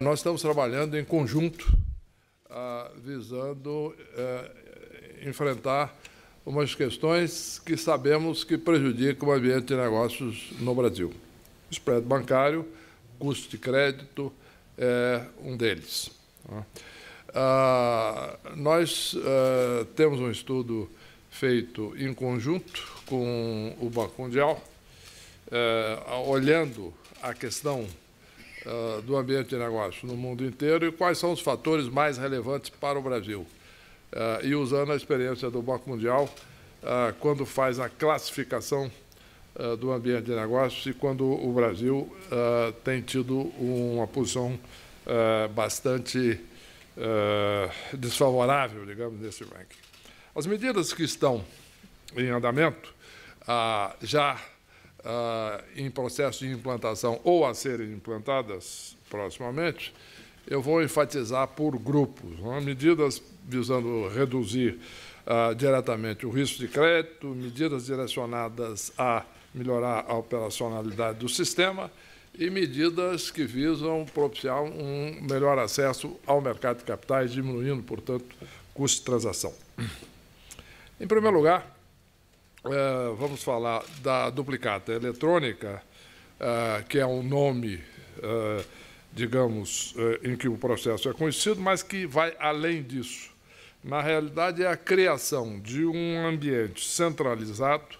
Nós estamos trabalhando em conjunto, uh, visando uh, enfrentar umas questões que sabemos que prejudicam o ambiente de negócios no Brasil. O spread bancário, custo de crédito é um deles. Né? Ah, nós ah, temos um estudo feito em conjunto com o Banco Mundial, ah, olhando a questão do ambiente de negócio no mundo inteiro e quais são os fatores mais relevantes para o Brasil. e usando a experiência do Banco Mundial, quando faz a classificação do ambiente de negócios e quando o Brasil tem tido uma posição bastante eh, desfavorável, digamos, nesse ranking. As medidas que estão em andamento, ah, já ah, em processo de implantação ou a serem implantadas proximamente, eu vou enfatizar por grupos. Né? Medidas visando reduzir ah, diretamente o risco de crédito, medidas direcionadas a melhorar a operacionalidade do sistema e medidas que visam propiciar um melhor acesso ao mercado de capitais, diminuindo, portanto, custo de transação. Em primeiro lugar, eh, vamos falar da duplicata eletrônica, eh, que é um nome, eh, digamos, em que o processo é conhecido, mas que vai além disso. Na realidade, é a criação de um ambiente centralizado,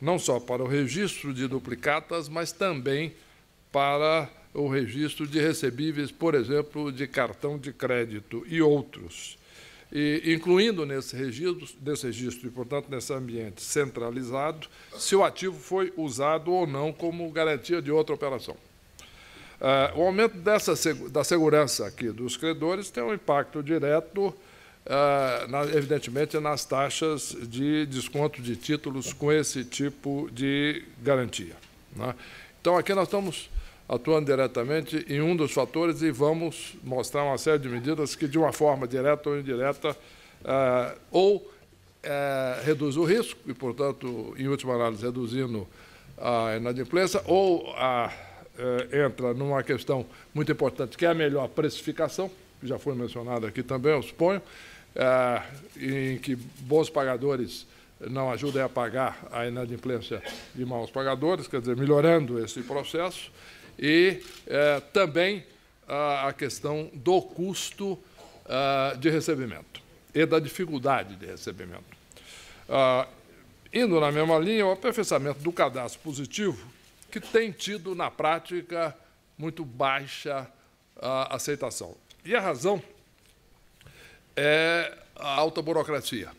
não só para o registro de duplicatas, mas também para para o registro de recebíveis, por exemplo, de cartão de crédito e outros. E, incluindo nesse registro, nesse registro e, portanto, nesse ambiente centralizado, se o ativo foi usado ou não como garantia de outra operação. Ah, o aumento dessa, da segurança aqui dos credores tem um impacto direto, ah, na, evidentemente, nas taxas de desconto de títulos com esse tipo de garantia. Né? Então, aqui nós estamos atuando diretamente em um dos fatores e vamos mostrar uma série de medidas que, de uma forma direta ou indireta, eh, ou é, reduz o risco e, portanto, em última análise, reduzindo a inadimplência, ou a, eh, entra numa questão muito importante, que é a melhor precificação, que já foi mencionada aqui também, eu suponho, em que bons pagadores não ajuda é a apagar a inadimplência de maus pagadores, quer dizer, melhorando esse processo, e é, também a questão do custo é, de recebimento e da dificuldade de recebimento. Ah, indo na mesma linha, o aperfeiçoamento do cadastro positivo, que tem tido, na prática, muito baixa aceitação. E a razão é a alta burocracia.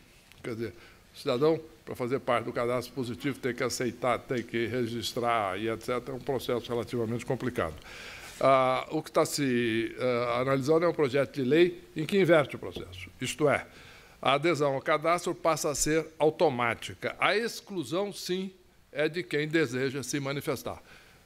Quer dizer, cidadão, para fazer parte do cadastro positivo, tem que aceitar, tem que registrar e etc. É um processo relativamente complicado. Ah, o que está se ah, analisando é um projeto de lei em que inverte o processo. Isto é, a adesão ao cadastro passa a ser automática. A exclusão, sim, é de quem deseja se manifestar.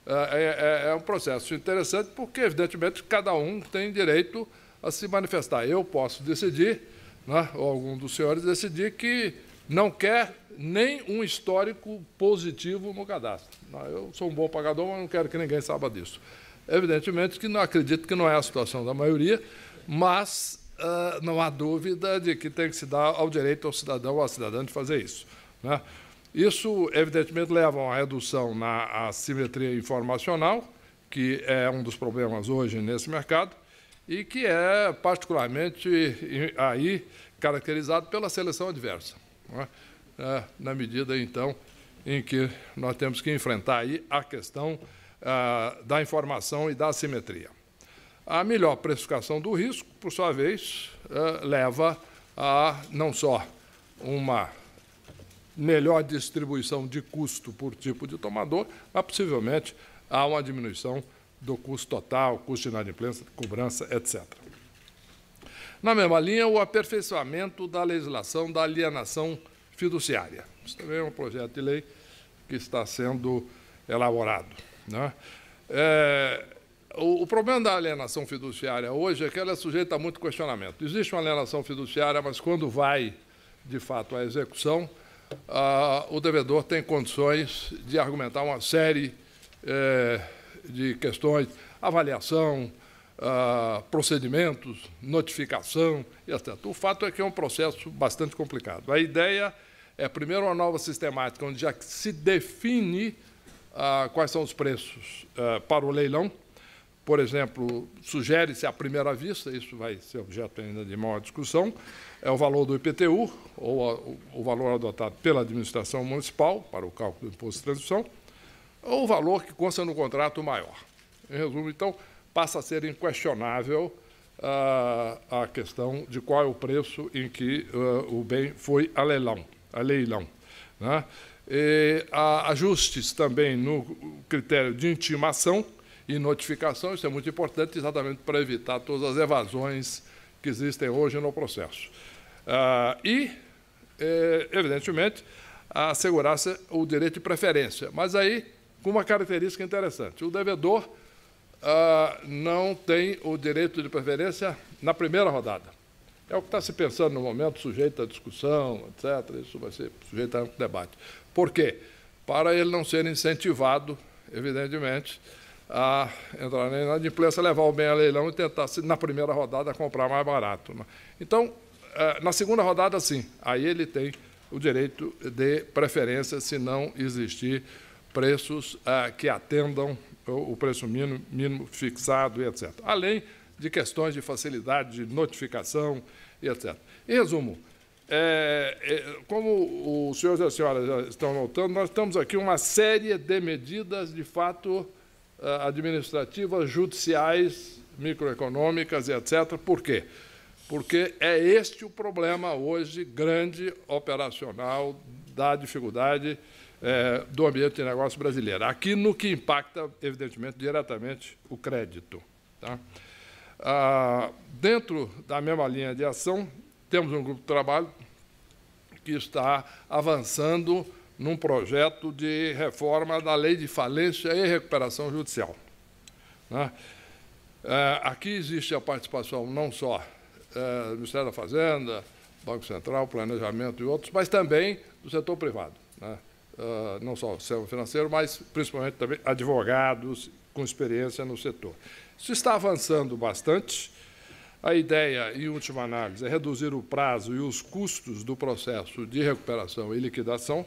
Ah, é, é, é, um processo interessante, porque, evidentemente, cada um tem direito a se manifestar. Eu posso decidir, né, ou algum dos senhores decidir, que não quer nem um histórico positivo no cadastro. eu sou um bom pagador, mas não quero que ninguém saiba disso. Evidentemente que não acredito que não é a situação da maioria, mas uh, não há dúvida de que tem que se dar ao direito ao cidadão ou à cidadã de fazer isso. Né? Isso, evidentemente, leva a uma redução na assimetria informacional, que é um dos problemas hoje nesse mercado, e que é particularmente aí caracterizado pela seleção adversa. É? É, na medida, então, em que nós temos que enfrentar aí a questão é, da informação e da assimetria. A melhor precificação do risco, por sua vez, leva a não só uma melhor distribuição de custo por tipo de tomador, mas possivelmente a uma diminuição do custo total, custo de inadimplência, cobrança, etc. Na mesma linha, o aperfeiçoamento da legislação da alienação fiduciária. Isso também é um projeto de lei que está sendo elaborado. Né? É, o, o, problema da alienação fiduciária hoje é que ela é sujeita a muito questionamento. Existe uma alienação fiduciária, mas quando vai, de fato, à execução, ah, o devedor tem condições de argumentar uma série é, de questões, avaliação, ah, procedimentos, notificação, etc. O fato é que é um processo bastante complicado. A ideia é, primeiro, uma nova sistemática, onde já se define ah, quais são os preços ah, para o leilão. Por exemplo, sugere-se à primeira vista, isso vai ser objeto ainda de maior discussão, é o valor do IPTU, ou a, o valor adotado pela administração municipal para o cálculo do imposto de transição, ou o valor que consta no contrato maior. Em resumo, então, passa a ser inquestionável ah, a questão de qual é o preço em que ah, o bem foi a leilão. A leilão né? E há ajustes também no critério de intimação e notificação, isso é muito importante exatamente para evitar todas as evasões que existem hoje no processo. Ah, e, é, evidentemente, assegurar-se o direito de preferência, mas aí com uma característica interessante. O devedor uh, não tem o direito de preferência na primeira rodada. É o que está se pensando no momento, sujeito à discussão, etc. Isso vai ser sujeito a um debate. Por quê? Para ele não ser incentivado, evidentemente, a entrar na inadimplência, levar o bem a leilão e tentar, na primeira rodada, comprar mais barato. Né? Então, eh, na segunda rodada, sim, aí ele tem o direito de preferência se não existir preços eh, que atendam o preço mínimo, mínimo fixado, etc. Além de questões de facilidade de notificação, e etc. Em resumo, é, é, como os senhores e as senhoras já estão notando, nós estamos aqui uma série de medidas, de fato, ah, administrativas, judiciais, microeconômicas, e etc. Por quê? Porque é este o problema hoje grande operacional da dificuldade é, do ambiente de negócio brasileiro. Aqui no que impacta, evidentemente, diretamente o crédito. Tá? Ah, dentro da mesma linha de ação, temos um grupo de trabalho que está avançando num projeto de reforma da lei de falência e recuperação judicial. Né? É, aqui existe a participação não só é, do Ministério da Fazenda, Banco Central, Planejamento e outros, mas também do setor privado. Né? Ah, não só o sistema financeiro, mas principalmente também advogados com experiência no setor. Isso está avançando bastante. A ideia, em última análise, é reduzir o prazo e os custos do processo de recuperação e liquidação.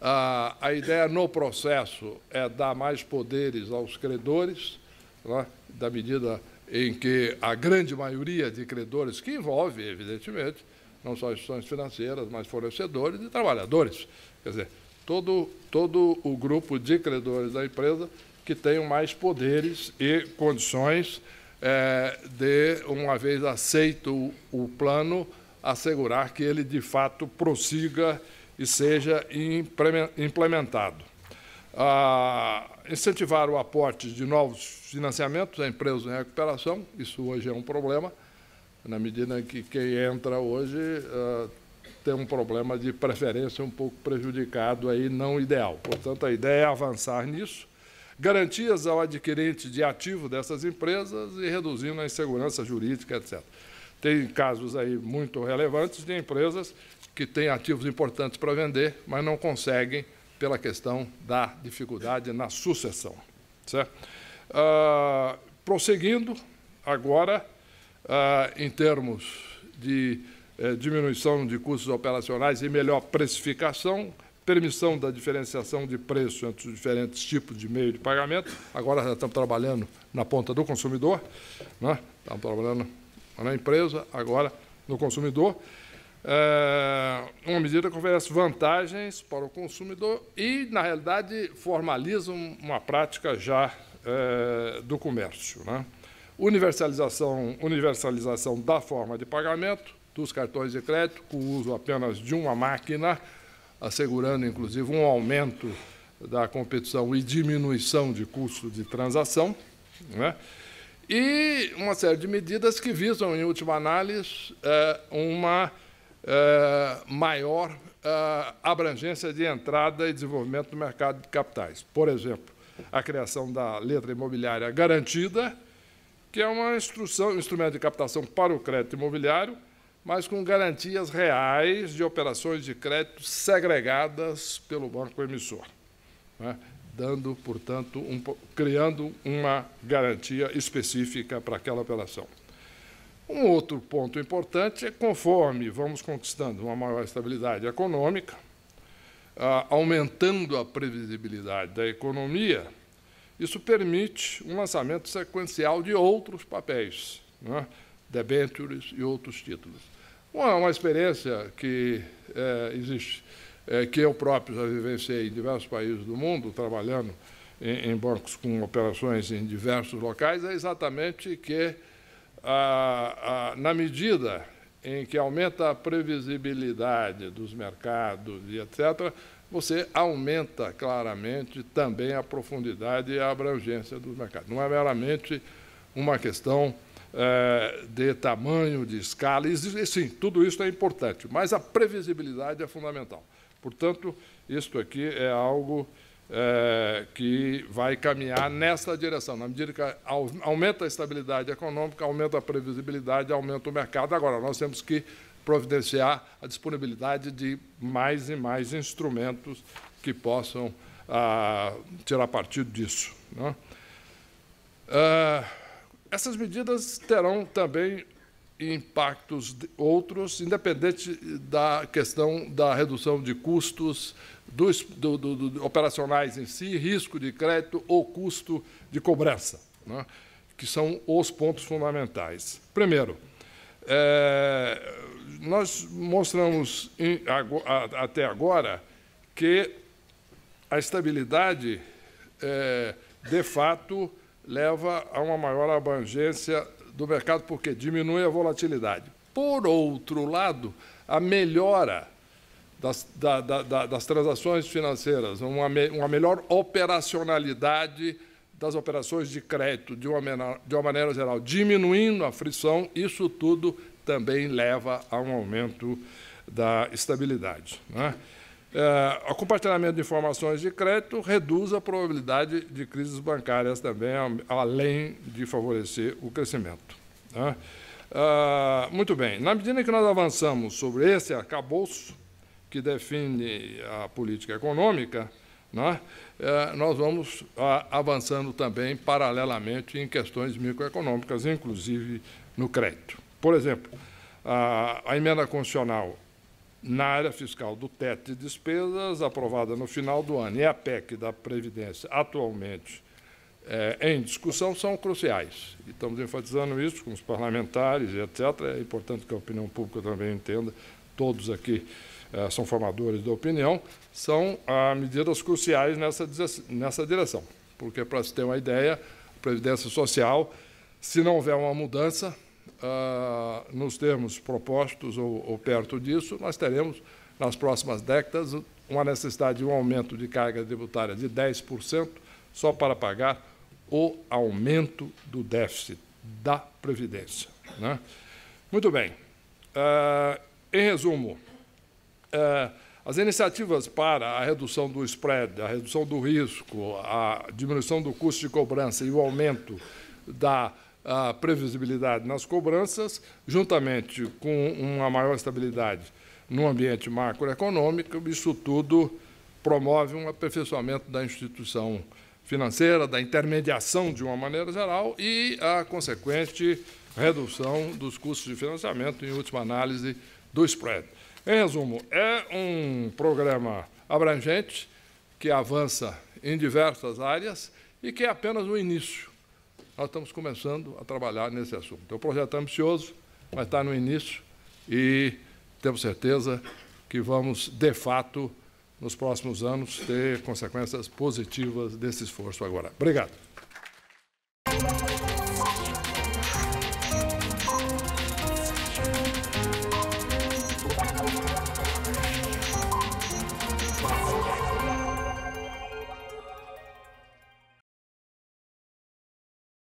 Ah, a ideia no processo é dar mais poderes aos credores, né, da medida em que a grande maioria de credores, que envolve, evidentemente, não só instituições financeiras, mas fornecedores e trabalhadores, Quer dizer, todo, todo o grupo de credores da empresa que tenham mais poderes e condições é, de, uma vez aceito o plano, assegurar que ele de fato prossiga e seja implementado. Ah, incentivar o aporte de novos financiamentos a empresas em recuperação, isso hoje é um problema, na medida em que quem entra hoje ah, tem um problema de preferência um pouco prejudicado aí, não ideal. Portanto, a ideia é avançar nisso, garantias ao adquirente de ativo dessas empresas e reduzindo a insegurança jurídica, etc. Tem casos aí muito relevantes de empresas que têm ativos importantes para vender, mas não conseguem pela questão da dificuldade na sucessão. Certo? Ah, prosseguindo, agora, ah, em termos de é, diminuição de custos operacionais e melhor precificação, permissão da diferenciação de preço entre os diferentes tipos de meio de pagamento. Agora já estamos trabalhando na ponta do consumidor, né? estamos trabalhando na empresa, agora no consumidor. É uma medida que oferece vantagens para o consumidor e, na realidade, formaliza uma prática já é, do comércio. Né? Universalização, universalização da forma de pagamento, dos cartões de crédito, com o uso apenas de uma máquina, assegurando, inclusive, um aumento da competição e diminuição de custo de transação, né? e uma série de medidas que visam, em última análise, é, uma é, maior é, abrangência de entrada e desenvolvimento do mercado de capitais. Por exemplo, a criação da letra imobiliária garantida, que é uma instrução, um instrumento de captação para o crédito imobiliário, mas com garantias reais de operações de crédito segregadas pelo banco emissor, né? dando, portanto, um, criando uma garantia específica para aquela operação. Um outro ponto importante é conforme vamos conquistando uma maior estabilidade econômica, aumentando a previsibilidade da economia, isso permite um lançamento sequencial de outros papéis. Né? debentures e outros títulos. Uma, uma experiência que é, existe, é, que eu próprio já vivenciei em diversos países do mundo, trabalhando em, em bancos com operações em diversos locais, é exatamente que, a, a, na medida em que aumenta a previsibilidade dos mercados e etc., você aumenta claramente também a profundidade e a abrangência dos mercados. Não é meramente uma questão é, de tamanho, de escala, e, sim, tudo isso é importante, mas a previsibilidade é fundamental. Portanto, isto aqui é algo é, que vai caminhar nessa direção. Na medida que aumenta a estabilidade econômica, aumenta a previsibilidade, aumenta o mercado. Agora, nós temos que providenciar a disponibilidade de mais e mais instrumentos que possam ah, tirar partido disso. Não? Né? Ah, essas medidas terão também impactos outros, independente da questão da redução de custos dos do, do, do, operacionais em si, risco de crédito ou custo de cobrança, né, que são os pontos fundamentais. Primeiro, é, nós mostramos em, a, até agora que a estabilidade, é, de fato, leva a uma maior abrangência do mercado, porque diminui a volatilidade. Por outro lado, a melhora das, da, da, das transações financeiras, uma, me, uma melhor operacionalidade das operações de crédito de uma, de uma maneira geral, diminuindo a frição, isso tudo também leva a um aumento da estabilidade. Né? É, o compartilhamento de informações de crédito reduz a probabilidade de crises bancárias também, além de favorecer o crescimento. Né? É, muito bem, na medida que nós avançamos sobre esse arcabouço, que define a política econômica, né, é, nós vamos avançando também paralelamente em questões microeconômicas, inclusive no crédito. Por exemplo, a, a emenda constitucional na área fiscal do teto de despesas, aprovada no final do ano, e a PEC da Previdência, atualmente é, em discussão, são cruciais. E estamos enfatizando isso com os parlamentares, etc. É importante que a opinião pública também entenda, todos aqui é, são formadores da opinião, são ah, medidas cruciais nessa, nessa direção. Porque, para se ter uma ideia, a Previdência Social, se não houver uma mudança, ah, nos termos propostos ou, ou perto disso, nós teremos, nas próximas décadas, uma necessidade de um aumento de carga tributária de 10%, só para pagar o aumento do déficit da Previdência. Né? Muito bem. Ah, em resumo, eh, as iniciativas para a redução do spread, a redução do risco, a diminuição do custo de cobrança e o aumento da a previsibilidade nas cobranças, juntamente com uma maior estabilidade no ambiente macroeconômico, isso tudo promove um aperfeiçoamento da instituição financeira, da intermediação de uma maneira geral e a consequente redução dos custos de financiamento, em última análise, do spread. Em resumo, é um programa abrangente que avança em diversas áreas e que é apenas o início nós estamos começando a trabalhar nesse assunto. Então, é o projeto é ambicioso, mas está no início e temos certeza que vamos, de fato, nos próximos anos, ter consequências positivas desse esforço agora. Obrigado.